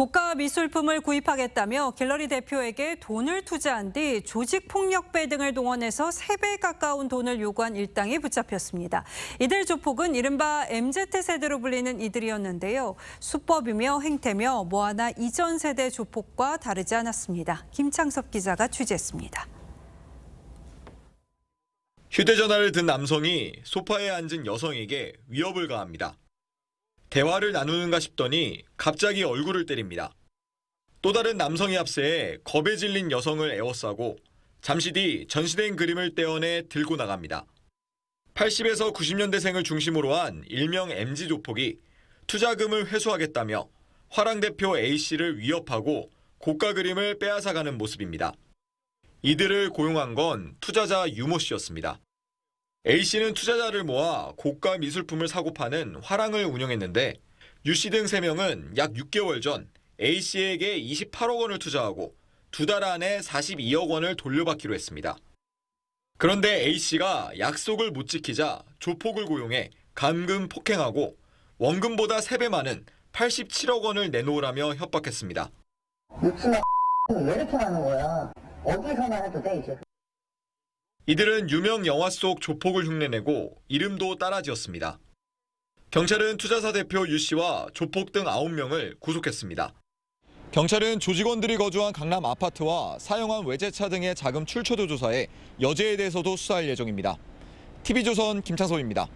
고가 미술품을 구입하겠다며 갤러리 대표에게 돈을 투자한 뒤 조직폭력배 등을 동원해서 3배 가까운 돈을 요구한 일당이 붙잡혔습니다. 이들 조폭은 이른바 MZ세대로 불리는 이들이었는데요. 수법이며 행태며 뭐하나 이전 세대 조폭과 다르지 않았습니다. 김창섭 기자가 취재했습니다. 휴대전화를 든 남성이 소파에 앉은 여성에게 위협을 가합니다. 대화를 나누는가 싶더니 갑자기 얼굴을 때립니다. 또 다른 남성의 앞세에 겁에 질린 여성을 에워싸고 잠시 뒤 전시된 그림을 떼어내 들고 나갑니다. 80에서 90년대생을 중심으로 한 일명 MG조폭이 투자금을 회수하겠다며 화랑 대표 A씨를 위협하고 고가 그림을 빼앗아가는 모습입니다. 이들을 고용한 건 투자자 유모 씨였습니다. A씨는 투자자를 모아 고가 미술품을 사고 파는 화랑을 운영했는데 유씨 등 3명은 약 6개월 전 A씨에게 28억 원을 투자하고 두 달 안에 42억 원을 돌려받기로 했습니다. 그런데 A씨가 약속을 못 지키자 조폭을 고용해 감금 폭행하고 원금보다 3배 많은 87억 원을 내놓으라며 협박했습니다. 왜 이렇게 하는 거야? 어디서 말해도 돼 이제. 이들은 유명 영화 속 조폭을 흉내내고 이름도 따라 지었습니다. 경찰은 투자사 대표 유 씨와 조폭 등 9명을 구속했습니다. 경찰은 조직원들이 거주한 강남 아파트와 사용한 외제차 등의 자금 출처도 조사해 여죄에 대해서도 수사할 예정입니다. TV조선 김창섭입니다.